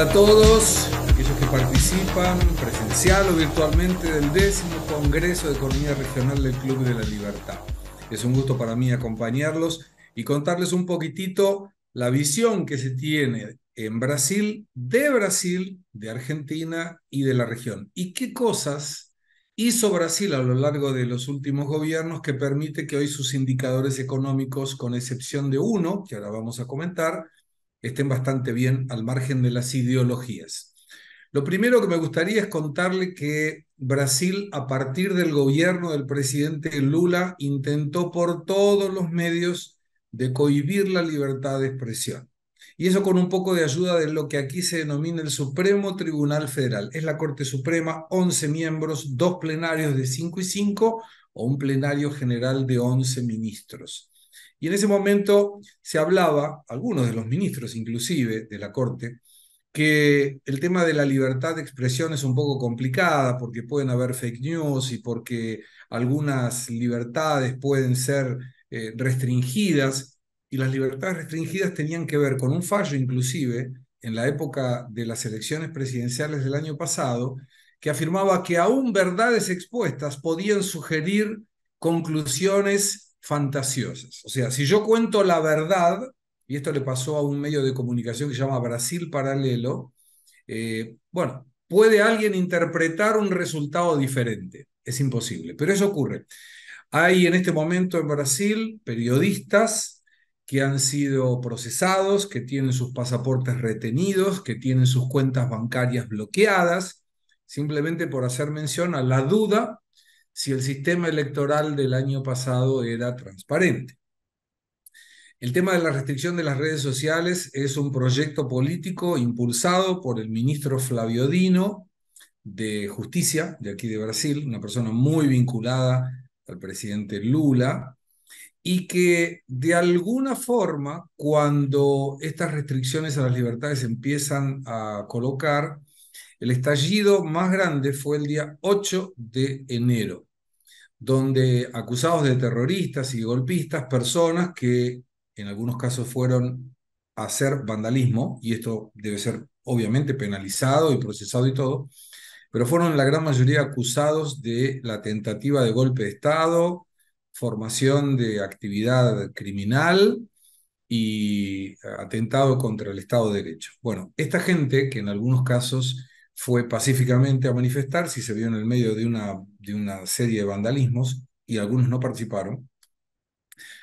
a todos, aquellos que participan presencial o virtualmente del décimo Congreso de Economía Regional del Club de la Libertad. Es un gusto para mí acompañarlos y contarles un poquitito la visión que se tiene en Brasil, de Brasil, de Argentina y de la región. ¿Y qué cosas hizo Brasil a lo largo de los últimos gobiernos que permite que hoy sus indicadores económicos, con excepción de uno, que ahora vamos a comentar, estén bastante bien al margen de las ideologías. Lo primero que me gustaría es contarle que Brasil, a partir del gobierno del presidente Lula, intentó por todos los medios de cohibir la libertad de expresión. Y eso con un poco de ayuda de lo que aquí se denomina el Supremo Tribunal Federal. Es la Corte Suprema, 11 miembros, dos plenarios de 5 y 5 o un plenario general de 11 ministros. Y en ese momento se hablaba, algunos de los ministros inclusive de la Corte, que el tema de la libertad de expresión es un poco complicada porque pueden haber fake news y porque algunas libertades pueden ser eh, restringidas. Y las libertades restringidas tenían que ver con un fallo inclusive en la época de las elecciones presidenciales del año pasado, que afirmaba que aún verdades expuestas podían sugerir conclusiones fantasiosas. O sea, si yo cuento la verdad, y esto le pasó a un medio de comunicación que se llama Brasil Paralelo, eh, bueno, puede alguien interpretar un resultado diferente. Es imposible, pero eso ocurre. Hay en este momento en Brasil periodistas que han sido procesados, que tienen sus pasaportes retenidos, que tienen sus cuentas bancarias bloqueadas, simplemente por hacer mención a la duda si el sistema electoral del año pasado era transparente. El tema de la restricción de las redes sociales es un proyecto político impulsado por el ministro Flavio Dino de Justicia de aquí de Brasil, una persona muy vinculada al presidente Lula, y que de alguna forma, cuando estas restricciones a las libertades empiezan a colocar, el estallido más grande fue el día 8 de enero donde acusados de terroristas y golpistas, personas que en algunos casos fueron a hacer vandalismo, y esto debe ser obviamente penalizado y procesado y todo, pero fueron la gran mayoría acusados de la tentativa de golpe de Estado, formación de actividad criminal y eh, atentado contra el Estado de Derecho. Bueno, esta gente que en algunos casos fue pacíficamente a manifestar, si se vio en el medio de una de una serie de vandalismos y algunos no participaron,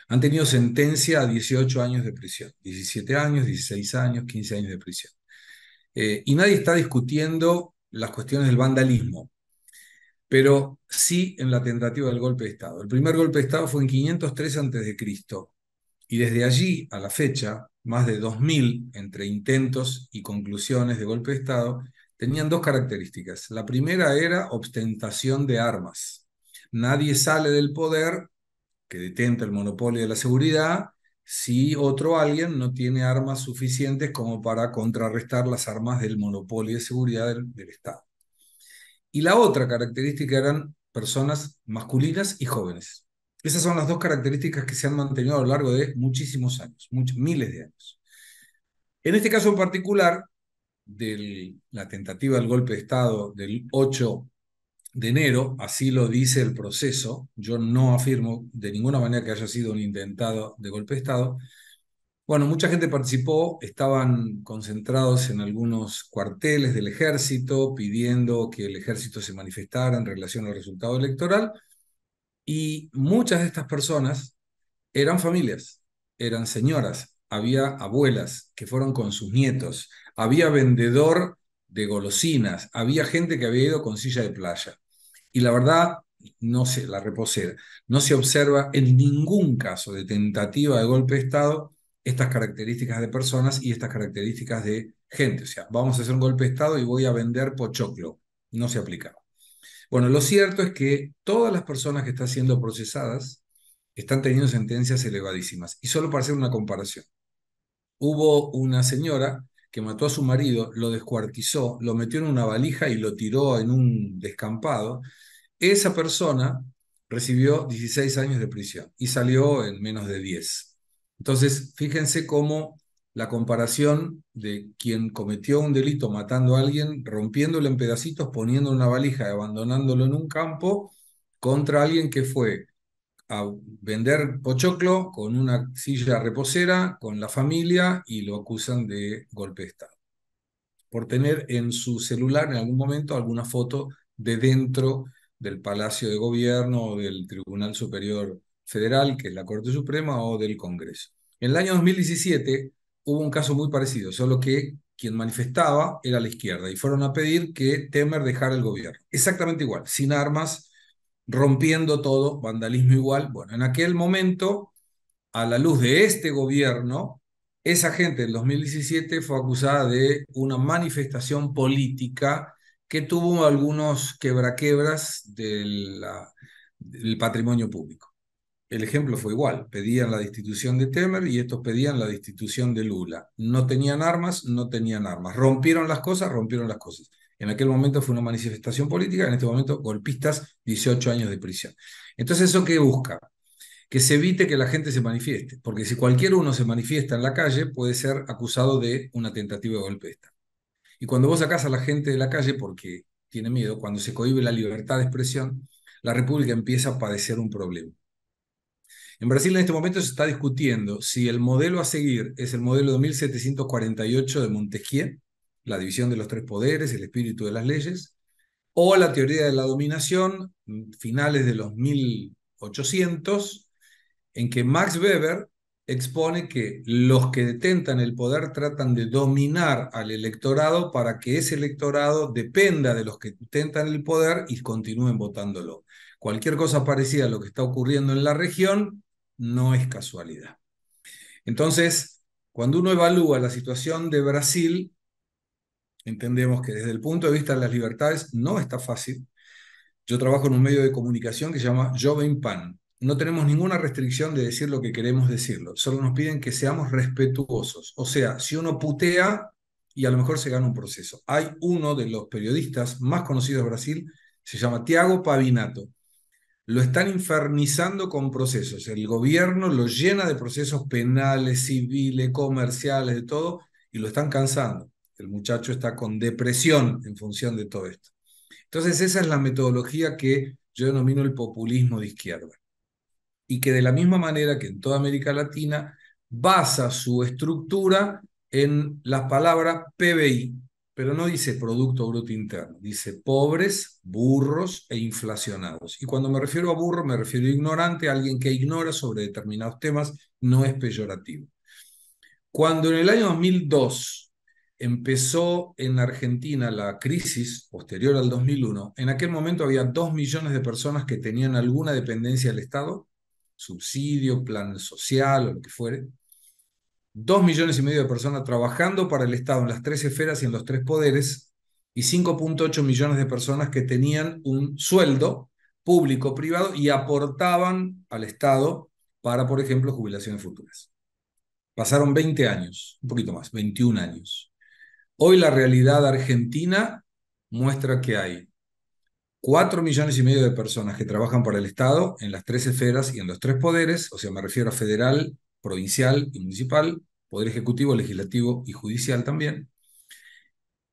han tenido sentencia a 18 años de prisión, 17 años, 16 años, 15 años de prisión. Eh, y nadie está discutiendo las cuestiones del vandalismo, pero sí en la tentativa del golpe de Estado. El primer golpe de Estado fue en 503 a.C. y desde allí a la fecha, más de 2.000 entre intentos y conclusiones de golpe de Estado, tenían dos características. La primera era ostentación de armas. Nadie sale del poder que detenta el monopolio de la seguridad si otro alguien no tiene armas suficientes como para contrarrestar las armas del monopolio de seguridad del, Estado. Y la otra característica eran personas masculinas y jóvenes. Esas son las dos características que se han mantenido a lo largo de muchísimos años, muchos, miles de años. En este caso en particular, de la tentativa del golpe de Estado del 8 de enero, así lo dice el proceso, yo no afirmo de ninguna manera que haya sido un intentado de golpe de Estado. Bueno, mucha gente participó, estaban concentrados en algunos cuarteles del ejército pidiendo que el ejército se manifestara en relación al resultado electoral y muchas de estas personas eran familias, eran señoras, había abuelas que fueron con sus nietos, había vendedor de golosinas, había gente que había ido con silla de playa. Y la verdad, no se la reposera, no se observa en ningún caso de tentativa de golpe de Estado estas características de personas y estas características de gente. O sea, vamos a hacer un golpe de Estado y voy a vender pochoclo. No se aplicaba. Bueno, lo cierto es que todas las personas que están siendo procesadas están teniendo sentencias elevadísimas. Y solo para hacer una comparación, hubo una señora que mató a su marido, lo descuartizó, lo metió en una valija y lo tiró en un descampado. Esa persona recibió 16 años de prisión y salió en menos de 10. Entonces, fíjense cómo la comparación de quien cometió un delito matando a alguien, rompiéndolo en pedacitos, poniendo una valija y abandonándolo en un campo, contra alguien que fue a vender pochoclo con una silla reposera, con la familia, y lo acusan de golpe de Estado. Por tener en su celular en algún momento alguna foto de dentro del Palacio de Gobierno o del Tribunal Superior Federal, que es la Corte Suprema, o del Congreso. En el año 2017 hubo un caso muy parecido, solo que quien manifestaba era la izquierda y fueron a pedir que Temer dejara el gobierno. Exactamente igual, sin armas, rompiendo todo, vandalismo igual. Bueno, en aquel momento, a la luz de este gobierno, esa gente en 2017 fue acusada de una manifestación política que tuvo algunos quebraquebras del, del patrimonio público. El ejemplo fue igual, pedían la destitución de Temer y estos pedían la destitución de Lula. No tenían armas, no tenían armas. Rompieron las cosas, rompieron las cosas. En aquel momento fue una manifestación política, en este momento golpistas, 18 años de prisión. Entonces, ¿eso qué busca? Que se evite que la gente se manifieste, porque si cualquier uno se manifiesta en la calle, puede ser acusado de una tentativa de golpe Y cuando vos sacás a la gente de la calle porque tiene miedo, cuando se cohibe la libertad de expresión, la República empieza a padecer un problema. En Brasil en este momento se está discutiendo si el modelo a seguir es el modelo de 1748 de Montesquieu la división de los tres poderes, el espíritu de las leyes, o la teoría de la dominación, mm, finales de los 1800, en que Max Weber expone que los que detentan el poder tratan de dominar al electorado para que ese electorado dependa de los que detentan el poder y continúen votándolo. Cualquier cosa parecida a lo que está ocurriendo en la región no es casualidad. Entonces, cuando uno evalúa la situación de Brasil, Entendemos que desde el punto de vista de las libertades no está fácil. Yo trabajo en un medio de comunicación que se llama Joven Pan. No tenemos ninguna restricción de decir lo que queremos decirlo, solo nos piden que seamos respetuosos. O sea, si uno putea y a lo mejor se gana un proceso. Hay uno de los periodistas más conocidos de Brasil, se llama Tiago Pavinato. Lo están infernizando con procesos. El gobierno lo llena de procesos penales, civiles, comerciales, de todo, y lo están cansando el muchacho está con depresión en función de todo esto. Entonces esa es la metodología que yo denomino el populismo de izquierda y que de la misma manera que en toda América Latina basa su estructura en las palabras PBI, pero no dice Producto Bruto Interno, dice pobres, burros e inflacionados. Y cuando me refiero a burro, me refiero a ignorante, a alguien que ignora sobre determinados temas, no es peyorativo. Cuando en el año 2002 empezó en Argentina la crisis posterior al 2001, en aquel momento había dos millones de personas que tenían alguna dependencia del Estado, subsidio, plan social o lo que fuere. Dos millones y medio de personas trabajando para el Estado en las tres esferas y en los tres poderes, y 5.8 millones de personas que tenían un sueldo público, privado, y aportaban al Estado para, por ejemplo, jubilaciones futuras. Pasaron 20 años, un poquito más, 21 años. Hoy la realidad argentina muestra que hay 4 millones y medio de personas que trabajan para el Estado en las tres esferas y en los tres poderes, o sea, me refiero a federal, provincial y municipal, poder ejecutivo, legislativo y judicial también.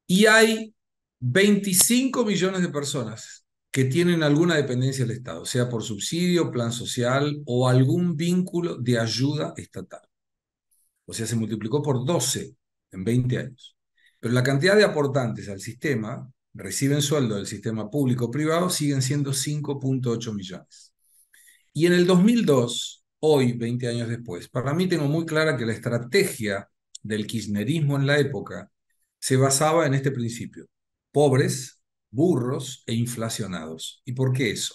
Y hay 25 millones de personas que tienen alguna dependencia del Estado, sea por subsidio, plan social o algún vínculo de ayuda estatal. O sea, se multiplicó por 12 en 20 años. Pero la cantidad de aportantes al sistema, reciben sueldo del sistema público-privado, siguen siendo 5.8 millones. Y en el 2002, hoy, 20 años después, para mí tengo muy clara que la estrategia del kirchnerismo en la época se basaba en este principio. Pobres, burros e inflacionados. ¿Y por qué eso?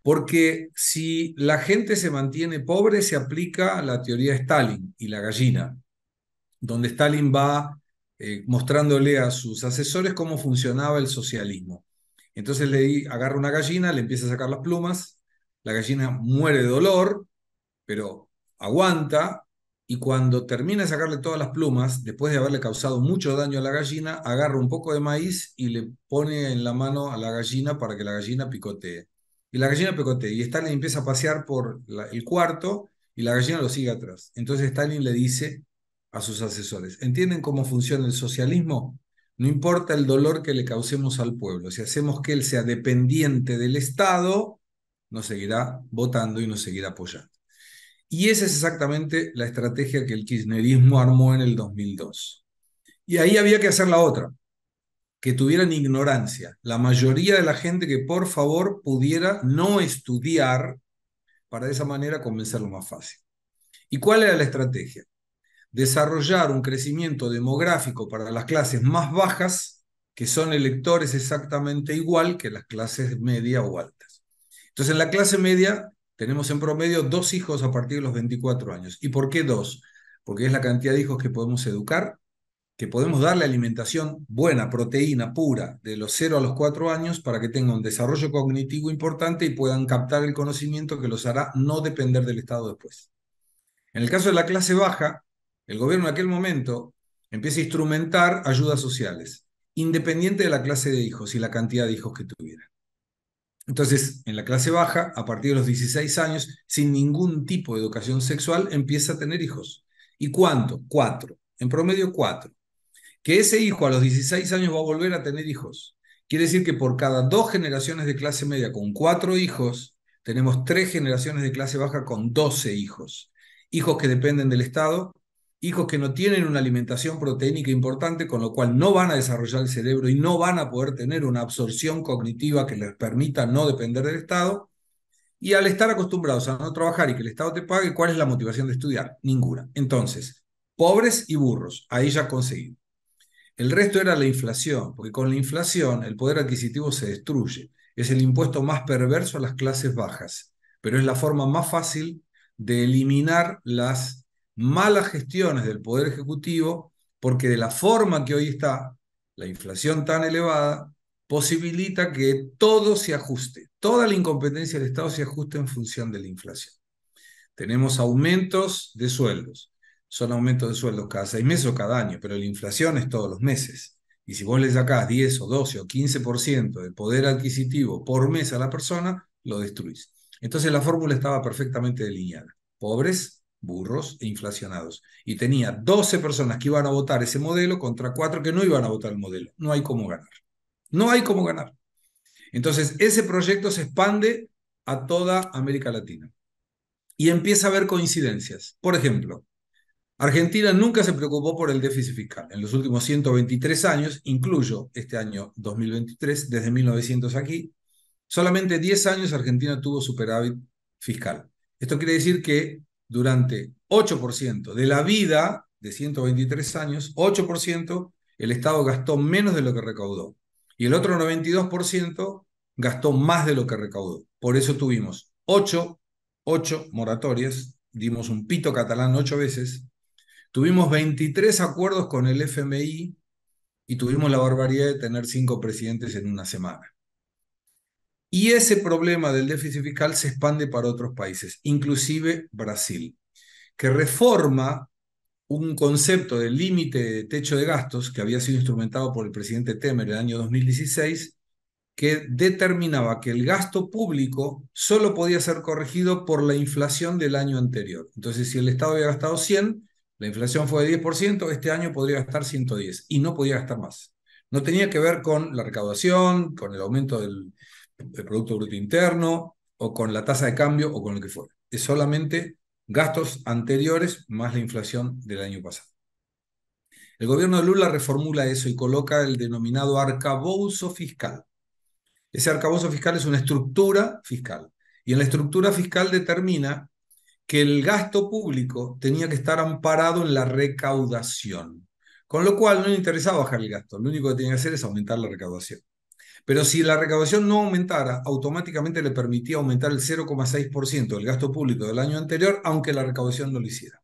Porque si la gente se mantiene pobre, se aplica la teoría de Stalin y la gallina, donde Stalin va eh, mostrándole a sus asesores cómo funcionaba el socialismo. Entonces le agarra una gallina, le empieza a sacar las plumas, la gallina muere de dolor, pero aguanta, y cuando termina de sacarle todas las plumas, después de haberle causado mucho daño a la gallina, agarra un poco de maíz y le pone en la mano a la gallina para que la gallina picotee. Y la gallina picotee, y Stalin empieza a pasear por el cuarto, y la gallina lo sigue atrás. Entonces Stalin le dice, a sus asesores. ¿Entienden cómo funciona el socialismo? No importa el dolor que le causemos al pueblo, si hacemos que él sea dependiente del Estado, nos seguirá votando y nos seguirá apoyando. Y esa es exactamente la estrategia que el kirchnerismo armó en el 2002. Y ahí había que hacer la otra, que tuvieran ignorancia. La mayoría de la gente que por favor pudiera no estudiar para de esa manera convencerlo más fácil. ¿Y cuál era la estrategia? desarrollar un crecimiento demográfico para las clases más bajas, que son electores exactamente igual que las clases media o altas. Entonces, en la clase media tenemos en promedio dos hijos a partir de los 24 años. ¿Y por qué dos? Porque es la cantidad de hijos que podemos educar, que podemos darle alimentación buena, proteína pura, de los 0 a los 4 años, para que tengan un desarrollo cognitivo importante y puedan captar el conocimiento que los hará no depender del Estado después. En el caso de la clase baja, el gobierno en aquel momento empieza a instrumentar ayudas sociales, independiente de la clase de hijos y la cantidad de hijos que tuviera. Entonces, en la clase baja, a partir de los 16 años, sin ningún tipo de educación sexual, empieza a tener hijos. ¿Y cuánto? Cuatro. En promedio, cuatro. Que ese hijo a los 16 años va a volver a tener hijos. Quiere decir que por cada dos generaciones de clase media con cuatro hijos, tenemos tres generaciones de clase baja con 12 hijos. Hijos que dependen del Estado, hijos que no tienen una alimentación proteínica importante, con lo cual no van a desarrollar el cerebro y no van a poder tener una absorción cognitiva que les permita no depender del Estado. Y al estar acostumbrados a no trabajar y que el Estado te pague, ¿cuál es la motivación de estudiar? Ninguna. Entonces, pobres y burros, ahí ya conseguimos. El resto era la inflación, porque con la inflación el poder adquisitivo se destruye. Es el impuesto más perverso a las clases bajas, pero es la forma más fácil de eliminar las malas gestiones del Poder Ejecutivo, porque de la forma que hoy está, la inflación tan elevada posibilita que todo se ajuste, toda la incompetencia del Estado se ajuste en función de la inflación. Tenemos aumentos de sueldos, son aumentos de sueldos cada seis meses o cada año, pero la inflación es todos los meses. Y si vos le sacás 10 o 12 o 15% de poder adquisitivo por mes a la persona, lo destruís. Entonces la fórmula estaba perfectamente delineada. Pobres burros e inflacionados. Y tenía 12 personas que iban a votar ese modelo contra 4 que no iban a votar el modelo. No hay cómo ganar. No hay cómo ganar. Entonces, ese proyecto se expande a toda América Latina. Y empieza a haber coincidencias. Por ejemplo, Argentina nunca se preocupó por el déficit fiscal. En los últimos 123 años, incluyo este año 2023, desde 1900 aquí, solamente 10 años Argentina tuvo superávit fiscal. Esto quiere decir que durante 8% de la vida de 123 años, 8% el Estado gastó menos de lo que recaudó y el otro 92% gastó más de lo que recaudó. Por eso tuvimos 8, moratorias, dimos un pito catalán ocho veces, tuvimos 23 acuerdos con el FMI y tuvimos la barbaridad de tener cinco presidentes en una semana. Y ese problema del déficit fiscal se expande para otros países, inclusive Brasil, que reforma un concepto del límite de techo de gastos que había sido instrumentado por el presidente Temer en el año 2016, que determinaba que el gasto público solo podía ser corregido por la inflación del año anterior. Entonces, si el Estado había gastado 100, la inflación fue de 10%, este año podría gastar 110 y no podía gastar más. No tenía que ver con la recaudación, con el aumento del, el Producto Bruto Interno o con la tasa de cambio o con lo que fuera. Es solamente gastos anteriores más la inflación del año pasado. El gobierno de Lula reformula eso y coloca el denominado arcabouzo fiscal. Ese arcabouzo fiscal es una estructura fiscal. Y en la estructura fiscal determina que el gasto público tenía que estar amparado en la recaudación. Con lo cual no le interesaba bajar el gasto, lo único que tenía que hacer es aumentar la recaudación. Pero si la recaudación no aumentara, automáticamente le permitía aumentar el 0,6% del gasto público del año anterior, aunque la recaudación no lo hiciera.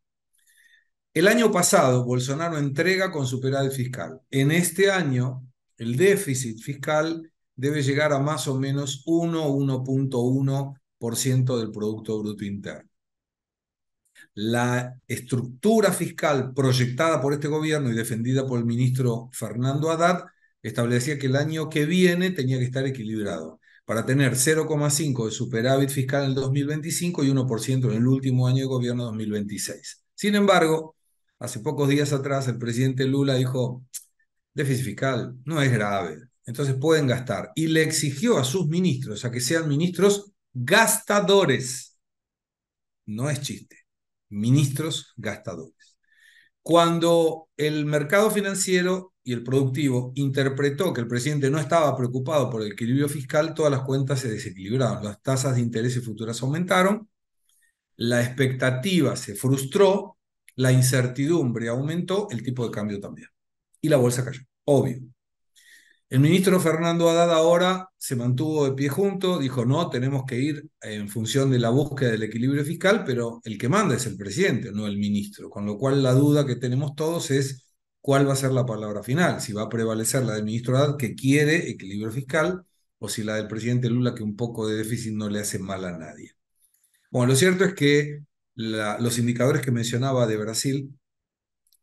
El año pasado, Bolsonaro entrega con superávit fiscal. En este año, el déficit fiscal debe llegar a más o menos 1, 1.1% del Producto Bruto Interno. La estructura fiscal proyectada por este gobierno y defendida por el ministro Fernando Haddad establecía que el año que viene tenía que estar equilibrado para tener 0,5 de superávit fiscal en el 2025 y 1% en el último año de gobierno 2026. Sin embargo, hace pocos días atrás el presidente Lula dijo, déficit fiscal no es grave, entonces pueden gastar. Y le exigió a sus ministros a que sean ministros gastadores. No es chiste, ministros gastadores. Cuando el mercado financiero y el productivo interpretó que el presidente no estaba preocupado por el equilibrio fiscal, todas las cuentas se desequilibraron, las tasas de interés y futuras aumentaron, la expectativa se frustró, la incertidumbre aumentó, el tipo de cambio también. Y la bolsa cayó, obvio. El ministro Fernando Haddad ahora se mantuvo de pie junto, dijo, no, tenemos que ir en función de la búsqueda del equilibrio fiscal, pero el que manda es el presidente, no el ministro, con lo cual la duda que tenemos todos es cuál va a ser la palabra final, si va a prevalecer la del ministro Haddad, que quiere equilibrio fiscal, o si la del presidente Lula, que un poco de déficit no le hace mal a nadie. Bueno, lo cierto es que los indicadores que mencionaba de Brasil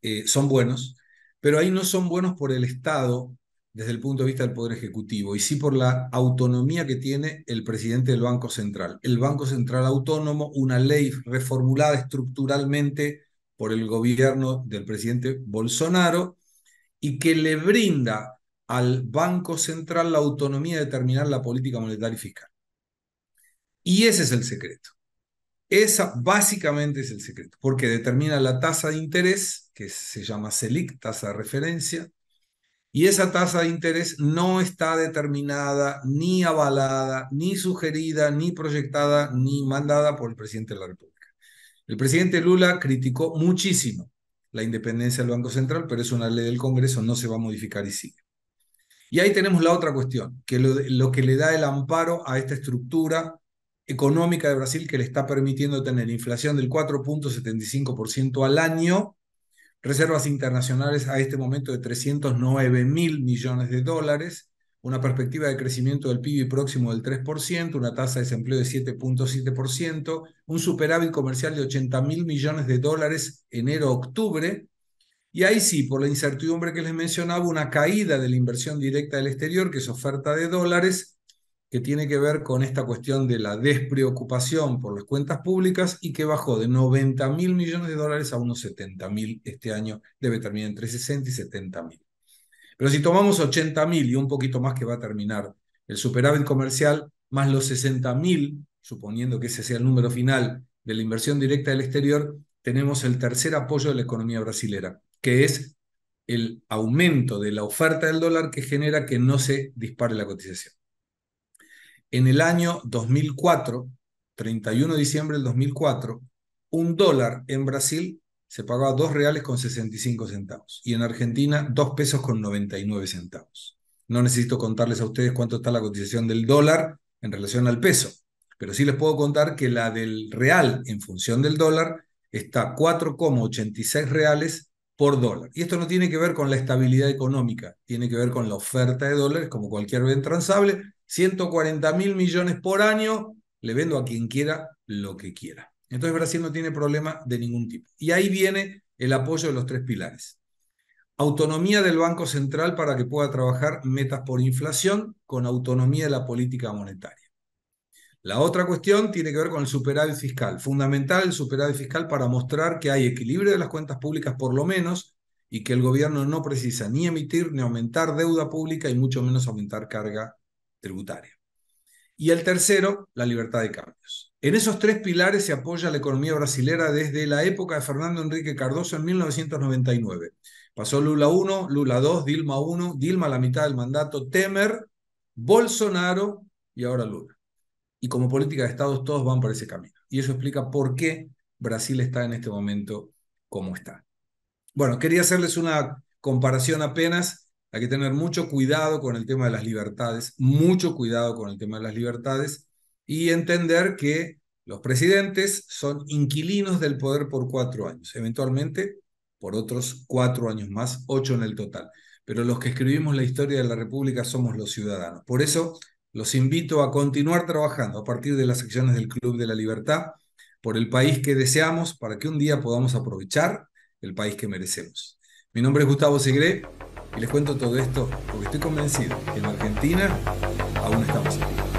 eh, son buenos, pero ahí no son buenos por el Estado desde el punto de vista del Poder Ejecutivo, y sí por la autonomía que tiene el presidente del Banco Central. El Banco Central Autónomo, una ley reformulada estructuralmente por el gobierno del presidente Bolsonaro y que le brinda al Banco Central la autonomía de determinar la política monetaria y fiscal. Y ese es el secreto. Esa básicamente es el secreto, porque determina la tasa de interés, que se llama SELIC, tasa de referencia, y esa tasa de interés no está determinada, ni avalada, ni sugerida, ni proyectada, ni mandada por el presidente de la República. El presidente Lula criticó muchísimo la independencia del Banco Central, pero es una ley del Congreso, no se va a modificar y sigue. Y ahí tenemos la otra cuestión, que lo, lo que le da el amparo a esta estructura económica de Brasil que le está permitiendo tener inflación del 4.75% al año, reservas internacionales a este momento de 309 mil millones de dólares, una perspectiva de crecimiento del PIB próximo del 3%, una tasa de desempleo de 7.7%, un superávit comercial de 80 mil millones de dólares enero-octubre, y ahí sí, por la incertidumbre que les mencionaba, una caída de la inversión directa del exterior, que es oferta de dólares, que tiene que ver con esta cuestión de la despreocupación por las cuentas públicas y que bajó de 90 mil millones de dólares a unos 70 mil este año, debe terminar entre 60 y 70 mil. Pero si tomamos 80.000 y un poquito más que va a terminar el superávit comercial, más los 60.000, suponiendo que ese sea el número final de la inversión directa del exterior, tenemos el tercer apoyo de la economía brasilera, que es el aumento de la oferta del dólar que genera que no se dispare la cotización. En el año 2004, 31 de diciembre del 2004, un dólar en Brasil se pagaba 2 reales con 65 centavos y en Argentina 2 pesos con 99 centavos. No necesito contarles a ustedes cuánto está la cotización del dólar en relación al peso, pero sí les puedo contar que la del real en función del dólar está 4,86 reales por dólar. Y esto no tiene que ver con la estabilidad económica, tiene que ver con la oferta de dólares, como cualquier bien transable. 140 mil millones por año, le vendo a quien quiera lo que quiera. Entonces Brasil no tiene problema de ningún tipo. Y ahí viene el apoyo de los tres pilares. Autonomía del Banco Central para que pueda trabajar metas por inflación con autonomía de la política monetaria. La otra cuestión tiene que ver con el superávit fiscal. Fundamental el superávit fiscal para mostrar que hay equilibrio de las cuentas públicas por lo menos y que el gobierno no precisa ni emitir ni aumentar deuda pública y mucho menos aumentar carga tributaria. Y el tercero, la libertad de cambios. En esos tres pilares se apoya la economía brasilera desde la época de Fernando Enrique Cardoso en 1999. Pasó Lula 1, Lula 2, Dilma 1, Dilma la mitad del mandato, Temer, Bolsonaro y ahora Lula. Y como política de Estado todos van por ese camino. Y eso explica por qué Brasil está en este momento como está. Bueno, quería hacerles una comparación apenas. Hay que tener mucho cuidado con el tema de las libertades, mucho cuidado con el tema de las libertades y entender que los presidentes son inquilinos del poder por cuatro años, eventualmente por otros cuatro años más, ocho en el total. Pero los que escribimos la historia de la República somos los ciudadanos. Por eso los invito a continuar trabajando a partir de las acciones del Club de la Libertad por el país que deseamos para que un día podamos aprovechar el país que merecemos. Mi nombre es Gustavo Segre y les cuento todo esto porque estoy convencido que en Argentina aún estamos aquí.